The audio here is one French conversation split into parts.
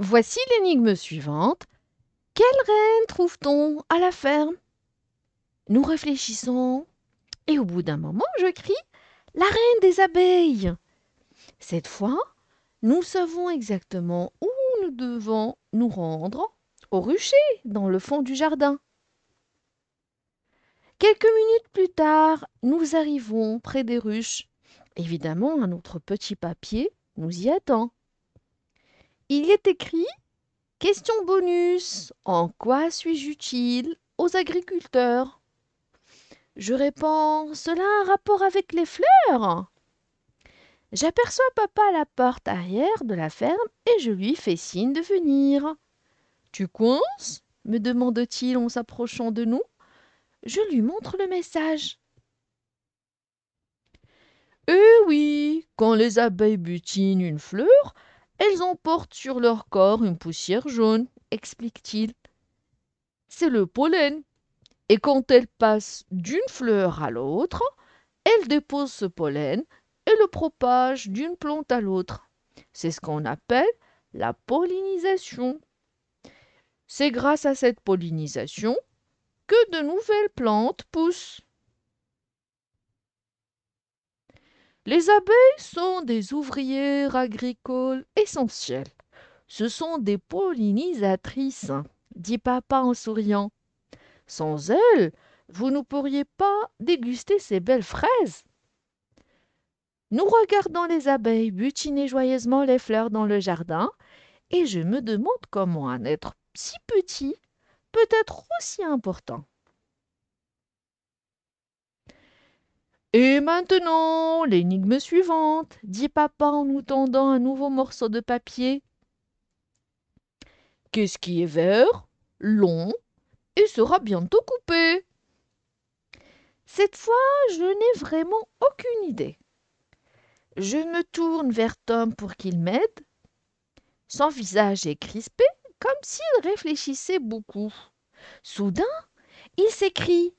Voici l'énigme suivante. Quelle reine trouve-t-on à la ferme Nous réfléchissons et au bout d'un moment, je crie La reine des abeilles Cette fois, nous savons exactement où nous devons nous rendre au rucher dans le fond du jardin. Quelques minutes plus tard, nous arrivons près des ruches. Évidemment, un autre petit papier nous y attend. Il est écrit Question bonus En quoi suis-je utile aux agriculteurs Je réponds Cela a un rapport avec les fleurs J'aperçois papa à la porte arrière de la ferme et je lui fais signe de venir. Tu coinces me demande-t-il en s'approchant de nous. Je lui montre le message. Eh oui, quand les abeilles butinent une fleur, elles emportent sur leur corps une poussière jaune, explique-t-il. C'est le pollen. Et quand elles passent d'une fleur à l'autre, elles déposent ce pollen et le propagent d'une plante à l'autre. C'est ce qu'on appelle la pollinisation. C'est grâce à cette pollinisation que de nouvelles plantes poussent. les abeilles sont des ouvrières agricoles essentielles ce sont des pollinisatrices dit papa en souriant sans elles vous ne pourriez pas déguster ces belles fraises nous regardons les abeilles butiner joyeusement les fleurs dans le jardin et je me demande comment un être si petit peut être aussi important et maintenant l'énigme suivante dit papa en nous tendant un nouveau morceau de papier qu'est-ce qui est vert long et sera bientôt coupé cette fois je n'ai vraiment aucune idée je me tourne vers Tom pour qu'il m'aide. Son visage est crispé, comme s'il réfléchissait beaucoup. Soudain, il s'écrie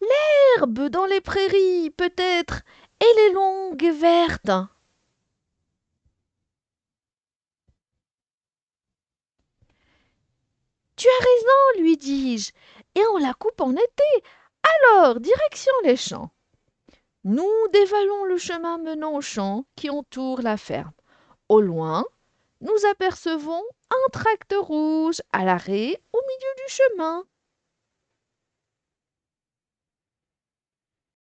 l'herbe dans les prairies peut-être et les longues vertes. »« tu as raison lui dis-je et on la coupe en été alors direction les champs nous dévalons le chemin menant aux champs qui entourent la ferme au loin nous apercevons un tract rouge à l'arrêt au milieu du chemin